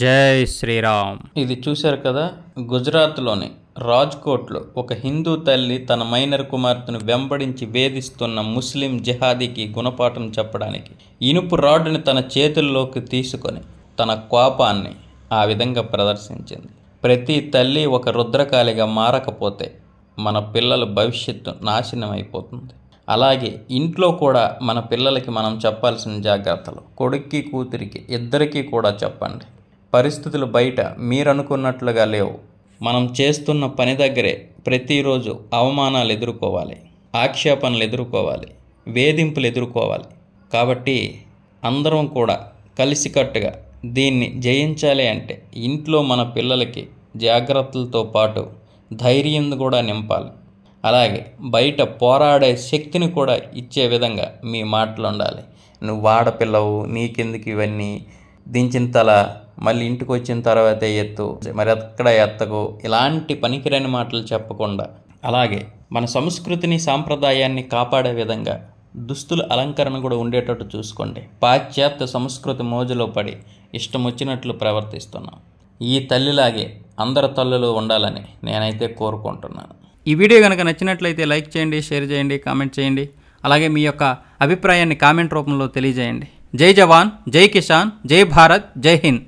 జై శ్రీరామ్ ఇది చూశారు కదా గుజరాత్లోని రాజ్కోట్లో ఒక హిందూ తల్లి తన మైనర్ కుమార్తెను వెంబడించి వేధిస్తున్న ముస్లిం జిహాదీకి గుణపాఠం చెప్పడానికి ఇనుపు రాడ్డుని తన చేతుల్లోకి తీసుకొని తన కోపాన్ని ఆ విధంగా ప్రదర్శించింది ప్రతి తల్లి ఒక రుద్రకాలిగా మారకపోతే మన పిల్లల భవిష్యత్తు నాశనం అయిపోతుంది అలాగే ఇంట్లో కూడా మన పిల్లలకి మనం చెప్పాల్సిన జాగ్రత్తలు కొడుక్కి కూతురికి ఇద్దరికీ కూడా చెప్పండి పరిస్థితులు బయట మీరనుకున్నట్లుగా లేవు మనం చేస్తున్న పని దగ్గరే ప్రతిరోజు అవమానాలు ఎదుర్కోవాలి ఆక్షేపణలు ఎదుర్కోవాలి వేధింపులు ఎదుర్కోవాలి కాబట్టి అందరం కూడా కలిసికట్టుగా దీన్ని జయించాలి అంటే ఇంట్లో మన పిల్లలకి జాగ్రత్తలతో పాటు ధైర్యం కూడా నింపాలి అలాగే బయట పోరాడే శక్తిని కూడా ఇచ్చే విధంగా మీ మాటలు ఉండాలి నువ్వు ఆడపిల్లవు నీకెందుకు ఇవన్నీ దించిన తల మళ్ళీ ఇంటికి వచ్చిన తర్వాతే ఎత్తు మరి ఎక్కడ ఎత్తకు ఇలాంటి పనికిరైన మాటలు చెప్పకుండా అలాగే మన సంస్కృతిని సాంప్రదాయాన్ని కాపాడే విధంగా దుస్తుల అలంకరణ కూడా ఉండేటట్టు చూసుకోండి పాశ్చాత్య సంస్కృతి మోజులో పడి ఇష్టం వచ్చినట్లు ప్రవర్తిస్తున్నాం ఈ తల్లిలాగే అందరి తల్లులు ఉండాలని నేనైతే కోరుకుంటున్నాను ఈ వీడియో కనుక నచ్చినట్లయితే లైక్ చేయండి షేర్ చేయండి కామెంట్ చేయండి అలాగే మీ యొక్క అభిప్రాయాన్ని కామెంట్ రూపంలో తెలియజేయండి జై జవాన్ జై కిసాన్ జై భారత్ జై హింద్